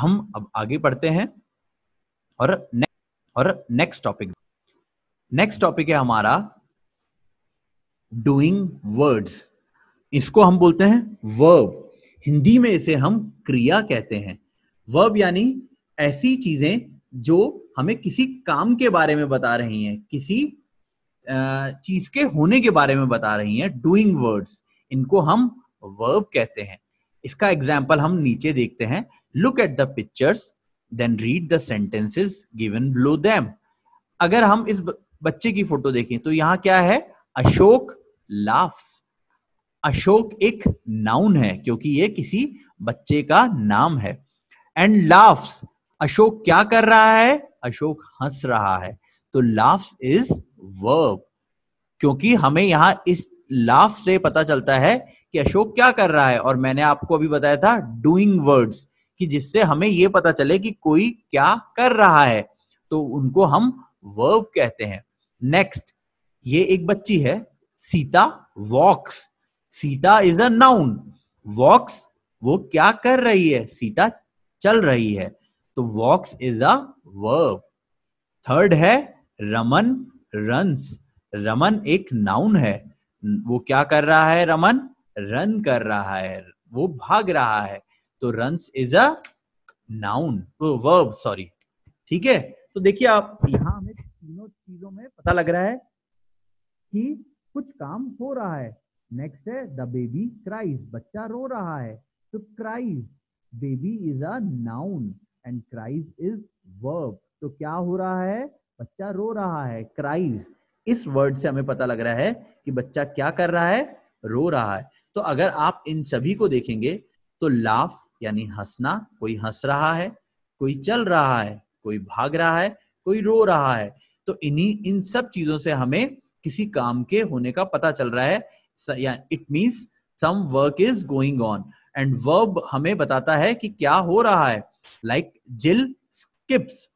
हम अब आगे पढ़ते हैं और ने, और नेक्स्ट टॉपिक नेक्स्ट टॉपिक है हमारा डूइंग वर्ड्स इसको हम बोलते हैं वर्ब हिंदी में इसे हम क्रिया कहते हैं वर्ब यानी ऐसी चीजें जो हमें किसी काम के बारे में बता रही हैं किसी चीज के होने के बारे में बता रही हैं डूइंग वर्ड्स इनको हम वर्ब कहते हैं इसका एग्जाम्पल हम नीचे देखते हैं look at pictures then read the sentences sentences given them अगर हम इस बच्चे की फोटो देखें तो यहाँ क्या है अशोक लाफ्स अशोक एक नाउन है क्योंकि ये किसी बच्चे का नाम है एंड लाफ्स अशोक क्या कर रहा है अशोक हंस रहा है तो लाफ्स इज वर्ब क्योंकि हमें यहां इस लाफ से पता चलता है कि अशोक क्या कर रहा है और मैंने आपको अभी बताया था डूइंग वर्ड्स कि जिससे हमें ये पता चले कि कोई क्या कर रहा है तो उनको हम वर्ब कहते हैं नेक्स्ट ये एक बच्ची है Sita walks Sita is a noun walks वो क्या कर रही है सीता चल रही है तो walks is a verb third है रमन रन्स रमन एक नाउन है वो क्या कर रहा है रमन रन कर रहा है वो भाग रहा है तो रंस इज अ नाउन तो वर्ब सॉरी ठीक है तो देखिए आप यहां हमें तीनों चीजों में पता लग रहा है कि कुछ काम हो रहा है नेक्स्ट है द बेबी क्राइज बच्चा रो रहा है तो cries baby is a noun and cries is verb तो क्या हो रहा है बच्चा रो रहा है क्राइज इस वर्ड से हमें पता लग रहा है कि बच्चा क्या कर रहा है रो रहा है तो अगर आप इन सभी को देखेंगे तो लाफ यानी हंसना कोई हंस रहा है कोई चल रहा है कोई भाग रहा है कोई रो रहा है तो इन्हीं इन सब चीजों से हमें किसी काम के होने का पता चल रहा है it means some work is going on and verb हमें बताता है कि क्या हो रहा है लाइक जिल स्किप्स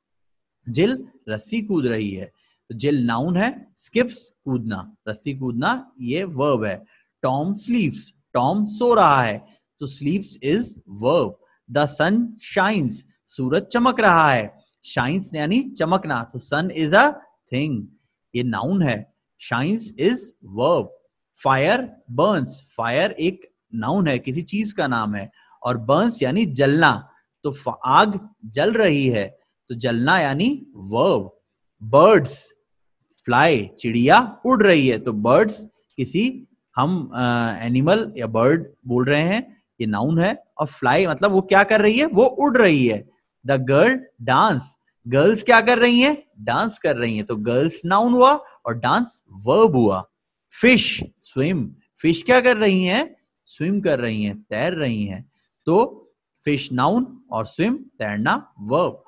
जिल रस्सी कूद रही है तो जिल नाउन है स्किप्स कूदना रस्सी कूदना ये वर्ब है टॉम स्लीप्स टॉम सो रहा है तो sleeps is verb the sun shines सूरज चमक रहा है शाइन्स यानी चमकना तो सन इज अ थिंग ये नाउन है shines is verb fire burns fire एक नाउन है किसी चीज का नाम है और बर्न्स यानी जलना तो आग जल रही है तो जलना यानी वर्ब बर्ड्स फ्लाई चिड़िया उड़ रही है तो बर्ड्स किसी हम एनिमल या बर्ड बोल रहे हैं ये नाउन है और फ्लाई मतलब वो क्या कर रही है वो उड़ रही है द गर्ल डांस गर्ल्स क्या कर रही है डांस कर रही है तो गर्ल्स नाउन हुआ और डांस वर्ब हुआ फिश स्विम फिश क्या कर रही है स्विम कर रही है तैर रही है तो फिश नाउन और स्विम तैरना वर्ब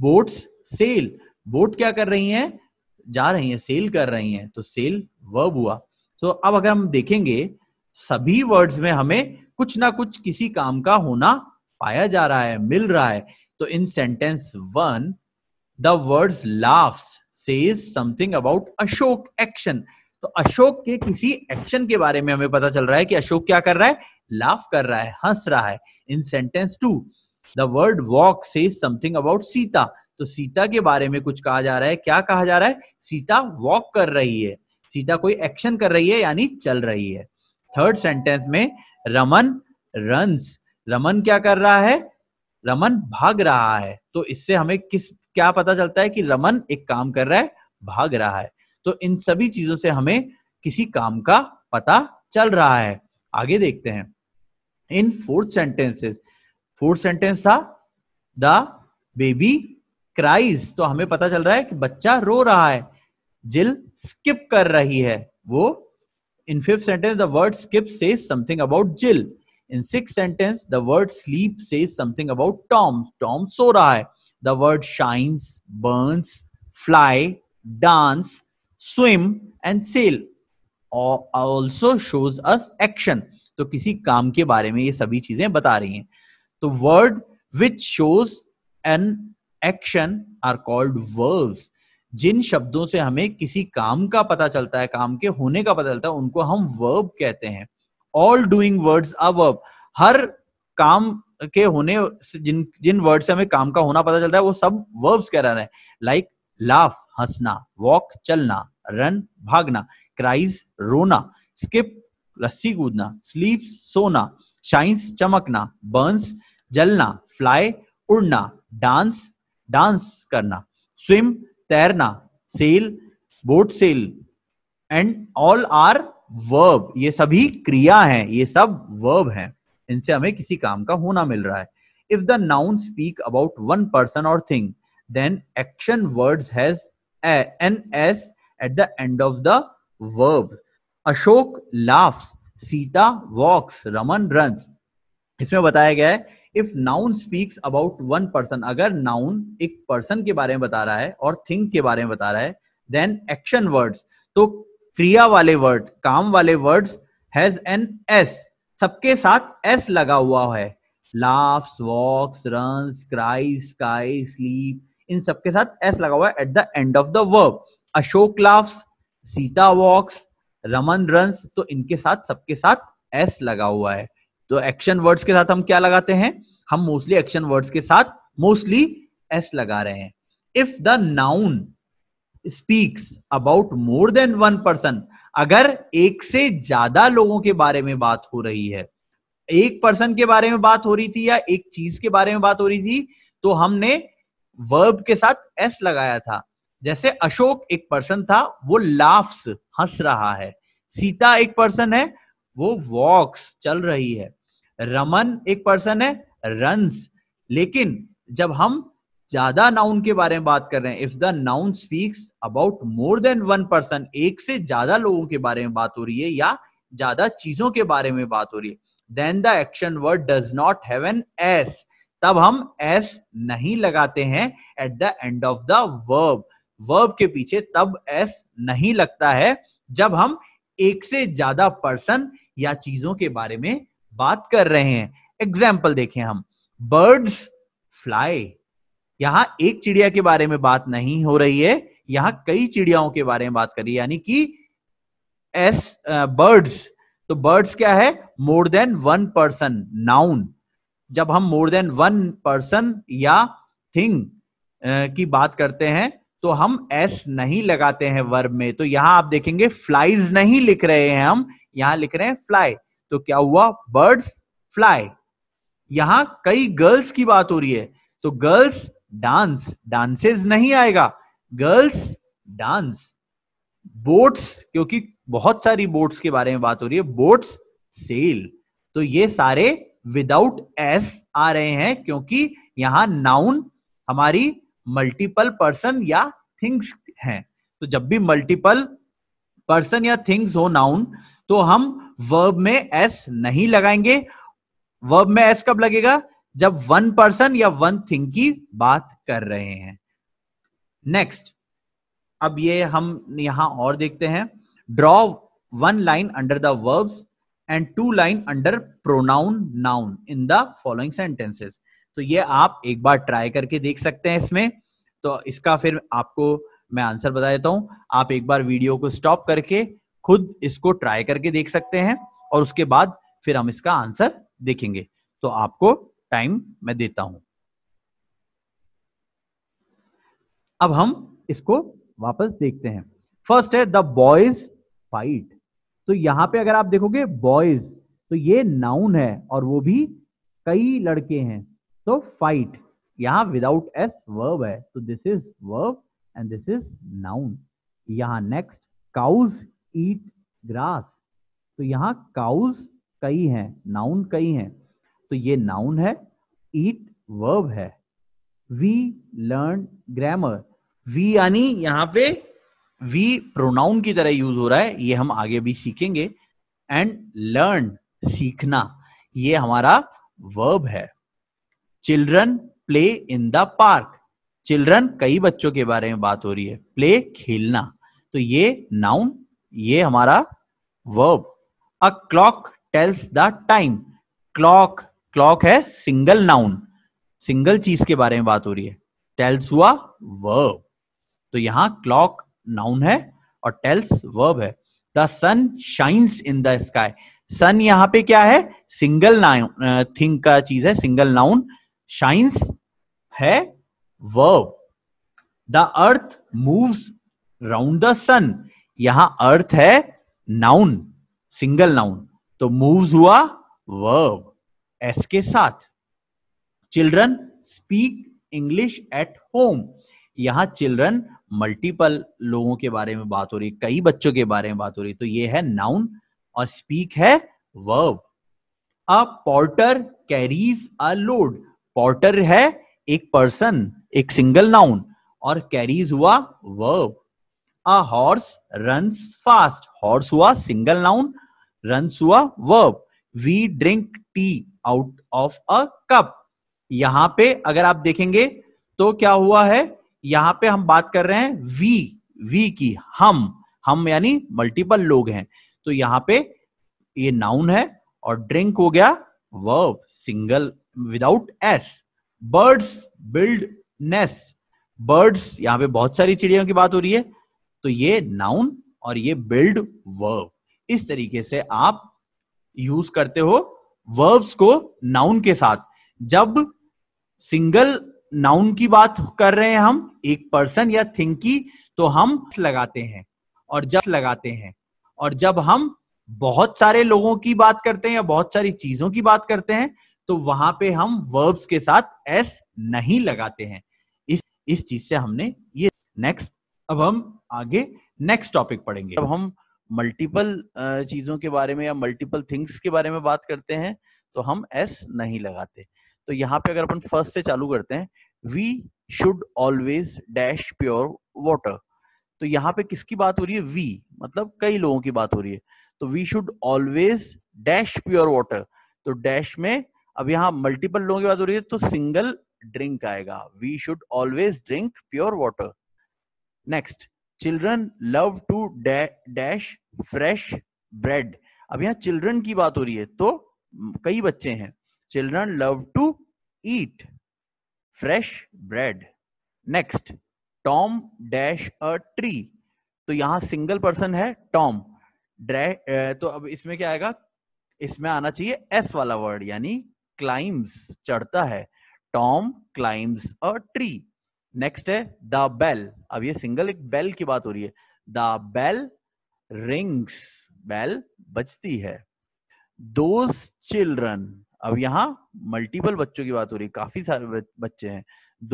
बोट्स सेल बोट क्या कर रही है जा रही है सेल कर रही है तो सेल वर्ब हुआ तो so, अब अगर हम देखेंगे सभी वर्ड्स में हमें कुछ ना कुछ किसी काम का होना पाया जा रहा है मिल रहा है तो in sentence one the words laughs says something about Ashok action तो अशोक के किसी एक्शन के बारे में हमें पता चल रहा है कि अशोक क्या कर रहा है लाफ कर रहा है हंस रहा है in sentence two the word walk says something about Sita तो सीता के बारे में कुछ कहा जा रहा है क्या कहा जा रहा है सीता वॉक कर रही है सीता कोई एक्शन कर रही है यानी चल रही है थर्ड सेंटेंस में रमन रन्स रमन क्या कर रहा है रमन भाग रहा है तो इससे हमें किस क्या पता चलता है कि रमन एक काम कर रहा है भाग रहा है तो इन सभी चीजों से हमें किसी काम का पता चल रहा है आगे देखते हैं in fourth sentences fourth sentence था द बेबी क्राइज तो हमें पता चल रहा है कि बच्चा रो रहा है जिल स्किप कर रही है वो In fifth sentence, the word skip says something about Jill. In sixth sentence, the word sleep says something about Tom. Tom so raha hai. The word shines, burns, fly, dance, swim and sail. Or also shows us action. तो किसी काम के बारे में ये सभी चीजें बता रही हैं तो word which shows an action are called verbs. जिन शब्दों से हमें किसी काम का पता चलता है काम के होने का पता चलता है उनको हम वर्ब कहते हैं all doing words a verb हर काम के होने जिन जिन वर्ड से हमें काम का होना पता चलता है वो सब वर्ब्स कह रहे हैं लाइक लाफ हंसना वॉक चलना रन भागना क्राइज रोना स्किप रस्सी कूदना स्लीप सोना शाइन्स चमकना बर्न्स जलना फ्लाई उड़ना डांस डांस करना स्विम तैरना sail boat sail and all are verb ये सभी क्रिया हैं ये सब वर्ब हैं इनसे हमें किसी काम का होना मिल रहा है if the noun speak about one person और thing then action words has an S at the end of the verb Ashok laughs Sita walks Raman runs इसमें बताया गया है if noun speaks about one person अगर नाउन एक पर्सन के बारे में बता रहा है और थिंग के बारे में बता रहा है देन एक्शन वर्ड्स तो क्रिया वाले वर्ड काम वाले वर्ड्स हैज एन एस सबके साथ एस लगा हुआ है laughs walks run cry sky sleep इन सबके साथ एस लगा हुआ है at the end of the verb Ashok laughs Sita walks Raman runs तो इनके साथ सबके साथ एस लगा हुआ है तो एक्शन वर्ड्स के साथ हम क्या लगाते हैं हम मोस्टली एक्शन वर्ड्स के साथ मोस्टली एस लगा रहे हैं if the noun speaks about more than one person अगर एक से ज्यादा लोगों के बारे में बात हो रही है एक पर्सन के बारे में बात हो रही थी या एक चीज के बारे में बात हो रही थी तो हमने वर्ब के साथ एस लगाया था जैसे अशोक एक पर्सन था वो लाफ्स हंस रहा है सीता एक पर्सन है वो वॉक्स चल रही है रमन एक पर्सन है रन्स लेकिन जब हम ज्यादा नाउन के बारे में बात कर रहे हैं if the noun speaks about more than one person एक से ज्यादा लोगों के बारे में बात हो रही है या ज्यादा चीजों के बारे में बात हो रही है then the action word does not have an S तब हम एस नहीं लगाते हैं at the end of the verb verb के पीछे तब एस नहीं लगता है जब हम एक से ज्यादा पर्सन या चीजों के बारे में बात कर रहे हैं एग्जाम्पल देखें हम बर्ड्स फ्लाई यहां एक चिड़िया के बारे में बात नहीं हो रही है यहां कई चिड़ियाओं के बारे में बात है यानी कि एस बर्ड्स तो बर्ड्स क्या है more than one person noun जब हम मोर देन वन पर्सन या थिंग की बात करते हैं तो हम एस नहीं लगाते हैं वर्ब में तो यहां आप देखेंगे फ्लाइज नहीं लिख रहे हैं हम यहां लिख रहे हैं फ्लाई तो क्या हुआ बर्ड्स फ्लाई यहां कई गर्ल्स की बात हो रही है तो गर्ल्स डांस डांसेस नहीं आएगा गर्ल्स डांस बोट्स क्योंकि बहुत सारी बोट्स के बारे में बात हो रही है बोट्स सेल तो ये सारे विदाउट एस आ रहे हैं क्योंकि यहां नाउन हमारी मल्टीपल पर्सन या थिंग्स हैं तो जब भी मल्टीपल पर्सन या थिंग्स हो नाउन तो हम वर्ब में एस नहीं लगाएंगे वर्ब में एस कब लगेगा जब वन पर्सन या वन थिंग की बात कर रहे हैं नेक्स्ट अब ये हम यहां और देखते हैं draw one line under the verbs and two line under pronoun noun in the following sentences तो ये आप एक बार ट्राई करके देख सकते हैं इसमें तो इसका फिर आपको मैं आंसर बता देता हूं आप एक बार वीडियो को स्टॉप करके खुद इसको ट्राई करके देख सकते हैं और उसके बाद फिर हम इसका आंसर देखेंगे तो आपको टाइम मैं देता हूं अब हम इसको वापस देखते हैं फर्स्ट है द बॉयज फाइट तो यहां पे अगर आप देखोगे बॉयज तो ये नाउन है और वो भी कई लड़के हैं तो फाइट यहां विदाउट एस वर्ब है तो this is verb and this is noun यहां नेक्स्ट काउज ईट ग्रास तो यहाँ काउज कई हैं नाउन कई हैं तो ये नाउन है ईट वर्ब है वी लर्न ग्रामर वी यानी यहाँ पे वी प्रोनाउन की तरह यूज हो रहा है ये हम आगे भी सीखेंगे एंड लर्न सीखना ये हमारा वर्ब है children play in the park children कई बच्चों के बारे में बात हो रही है प्ले खेलना तो ये नाउन ये हमारा verb a clock tells the time clock clock है सिंगल नाउन सिंगल चीज के बारे में बात हो रही है टेल्स हुआ वर्ब तो यहां क्लॉक नाउन है और टेल्स वर्ब है the sun shines in the sky sun यहां पे क्या है सिंगल नाउन थिंग का चीज है सिंगल नाउन शाइन्स है verb the earth moves round the sun यहां अर्थ है नाउन सिंगल नाउन तो मूव्स हुआ वर्ब एस के साथ children speak English at home यहां चिल्ड्रन मल्टीपल लोगों के बारे में बात हो रही है कई बच्चों के बारे में बात हो रही है तो ये है नाउन और स्पीक है verb a porter carries a load porter है एक पर्सन एक सिंगल नाउन और कैरीज हुआ verb a horse runs fast horse हुआ सिंगल नाउन रन्स हुआ verb we drink tea out of a cup यहां पे अगर आप देखेंगे तो क्या हुआ है यहां पे हम बात कर रहे हैं वी वी की हम हम यानी मल्टीपल लोग हैं तो यहां पे ये नाउन है और ड्रिंक हो गया verb single without S birds build nest birds यहां पे बहुत सारी चिड़ियों की बात हो रही है तो ये नाउन और ये बिल्ड वर्ब इस तरीके से आप यूज करते हो वर्ब्स को नाउन के साथ जब सिंगल नाउन की बात कर रहे हैं हम एक पर्सन या थिंग की तो हम लगाते हैं और जब लगाते हैं और जब हम बहुत सारे लोगों की बात करते हैं या बहुत सारी चीजों की बात करते हैं तो वहां पे हम वर्ब्स के साथ एस नहीं लगाते हैं इस इस चीज से हमने ये नेक्स्ट अब हम आगे नेक्स्ट टॉपिक पढ़ेंगे अब हम मल्टीपल चीजों के बारे में या मल्टीपल थिंग्स के बारे में बात करते हैं तो हम एस नहीं लगाते तो यहाँ पे अगर अपन फर्स्ट से चालू करते हैं we should always dash pure water तो यहाँ पे किसकी बात हो रही है वी मतलब कई लोगों की बात हो रही है तो we should always dash pure water तो डैश में अब यहाँ मल्टीपल लोगों की बात हो रही है तो सिंगल ड्रिंक आएगा we should always drink pure water next children love to dash fresh bread अब यहाँ चिल्ड्रन की बात हो रही है तो कई बच्चे हैं children love to eat fresh bread next Tom dash a tree तो यहां सिंगल पर्सन है टॉम तो अब इसमें क्या आएगा इसमें आना चाहिए एस वाला वर्ड यानी क्लाइम्स चढ़ता है Tom climbs a tree next है द बेल अब ये सिंगल एक बेल की बात हो रही है द बेल रिंग्स बेल बजती है दोज चिल्ड्रन अब यहाँ मल्टीपल बच्चों की बात हो रही है काफी सारे बच्चे हैं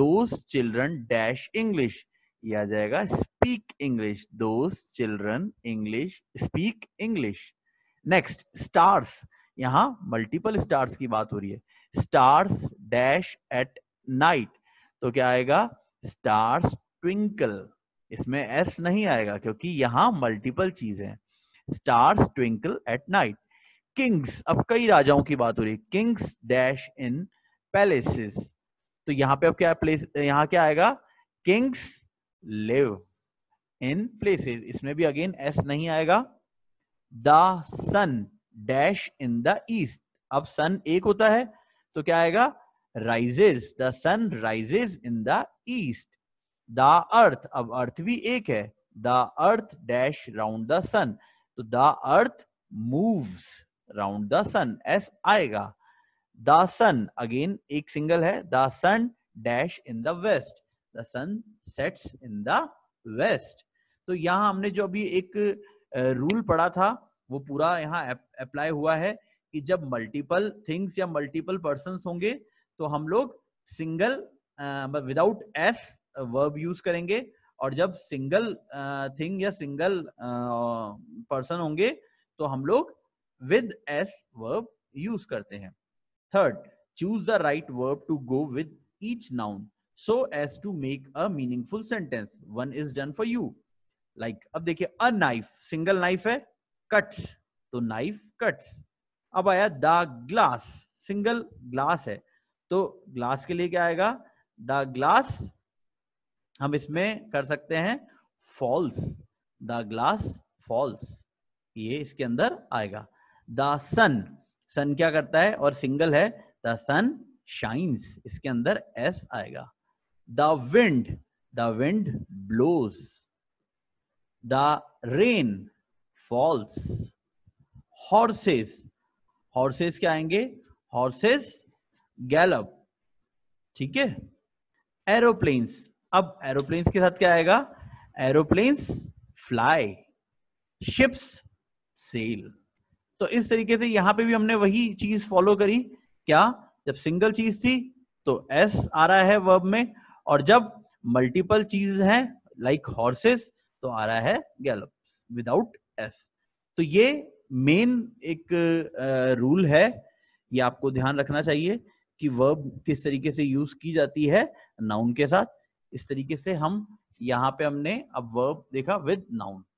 दोज चिल्ड्रन डैश इंग्लिश ये आ जाएगा speak English those children English speak English next stars यहां मल्टीपल स्टार्स की बात हो रही है स्टार्स डैश एट नाइट तो क्या आएगा स्टार्स ट्विंकल इसमें एस नहीं आएगा क्योंकि यहां मल्टीपल चीज है stars twinkle at night kings अब कई राजाओं की बात हो रही है किंग्स डैश इन पैलेसेस तो यहां पे अब क्या प्लेस यहां क्या आएगा किंग्स लिव इन प्लेसेस इसमें भी अगेन एस नहीं आएगा the sun dash in the east अब सन एक होता है तो क्या आएगा rises the sun rises in the east the earth अब अर्थ भी एक है the earth dash round the sun तो the earth moves round the sun s आएगा the sun again एक सिंगल है the sun dash in the west the sun sets in the west तो यहाँ हमने जो अभी एक रूल पढ़ा था वो पूरा यहाँ अप्लाई हुआ है कि जब मल्टीपल थिंग्स या मल्टीपल पर्सन होंगे तो हम लोग single without S verb use करेंगे और जब सिंगल थिंग या सिंगल पर्सन होंगे तो हम लोग विद एस वर्ब यूज करते हैं third choose the right verb to go with each noun so as to make a meaningful sentence one is done for you like अब देखिए a knife single knife है cuts तो knife cuts अब आया the glass single glass है तो glass के लिए क्या आएगा द ग्लास हम इसमें कर सकते हैं फॉल्स द ग्लास फॉल्स ये इसके अंदर आएगा द सन सन क्या करता है और सिंगल है द सन शाइन्स इसके अंदर एस आएगा the wind the wind blows the rain falls horses horses क्या आएंगे हॉर्सेस गैलप ठीक है एरोप्लेन्स अब एरोप्लेन्स के साथ क्या आएगा एरोप्लेन्स फ्लाई शिप्स सेल तो इस तरीके से यहां पे भी हमने वही चीज फॉलो करी क्या जब सिंगल चीज थी तो एस आ रहा है वर्ब में और जब मल्टीपल चीज है लाइक like हॉर्सेस तो आ रहा है गैलप विदाउट एस तो ये मेन एक रूल है ये आपको ध्यान रखना चाहिए कि वर्ब किस तरीके से यूज की जाती है नाउन के साथ इस तरीके से हम यहाँ पे हमने अब वर्ब देखा विद नाउन